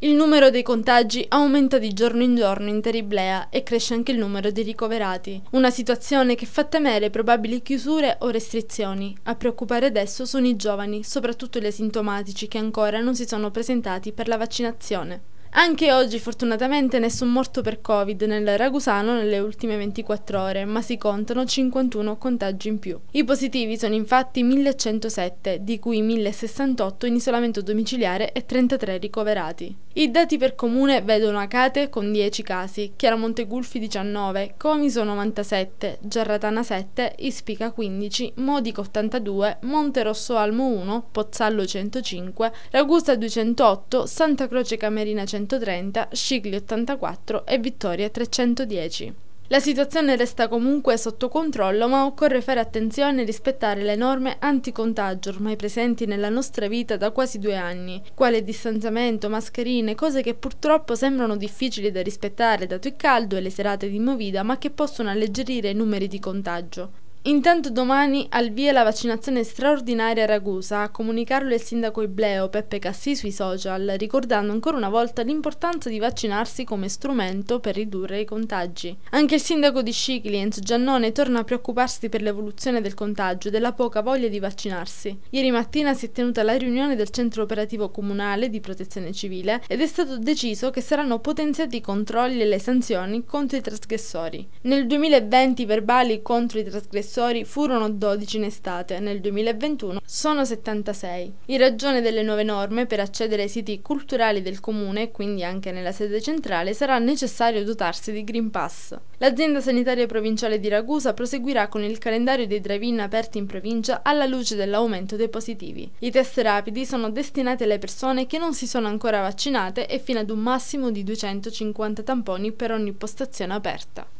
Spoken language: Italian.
Il numero dei contagi aumenta di giorno in giorno in Teriblea e cresce anche il numero dei ricoverati, una situazione che fa temere probabili chiusure o restrizioni. A preoccupare adesso sono i giovani, soprattutto gli asintomatici che ancora non si sono presentati per la vaccinazione. Anche oggi fortunatamente nessun morto per Covid nel Ragusano nelle ultime 24 ore, ma si contano 51 contagi in più. I positivi sono infatti 1107, di cui 1068 in isolamento domiciliare e 33 ricoverati. I dati per comune vedono Acate con 10 casi, Chiaramonte Gulfi 19, Comiso 97, Giarratana 7, Ispica 15, Modico 82, Monterosso Almo 1, Pozzallo 105, Ragusa 208, Santa Croce Camerina 130, Scigli 84 e Vittoria 310. La situazione resta comunque sotto controllo, ma occorre fare attenzione e rispettare le norme anticontagio ormai presenti nella nostra vita da quasi due anni, quale distanziamento, mascherine, cose che purtroppo sembrano difficili da rispettare dato il caldo e le serate di movida, ma che possono alleggerire i numeri di contagio. Intanto domani al via la vaccinazione straordinaria a Ragusa, a comunicarlo il sindaco Ibleo Peppe Cassì sui social, ricordando ancora una volta l'importanza di vaccinarsi come strumento per ridurre i contagi. Anche il sindaco di Scicli, Enzo Giannone, torna a preoccuparsi per l'evoluzione del contagio e della poca voglia di vaccinarsi. Ieri mattina si è tenuta la riunione del centro operativo comunale di protezione civile ed è stato deciso che saranno potenziati i controlli e le sanzioni contro i trasgressori. Nel 2020 i verbali contro i trasgressori professori furono 12 in estate, nel 2021 sono 76. In ragione delle nuove norme per accedere ai siti culturali del comune, quindi anche nella sede centrale, sarà necessario dotarsi di Green Pass. L'azienda sanitaria provinciale di Ragusa proseguirà con il calendario dei drive-in aperti in provincia alla luce dell'aumento dei positivi. I test rapidi sono destinati alle persone che non si sono ancora vaccinate e fino ad un massimo di 250 tamponi per ogni postazione aperta.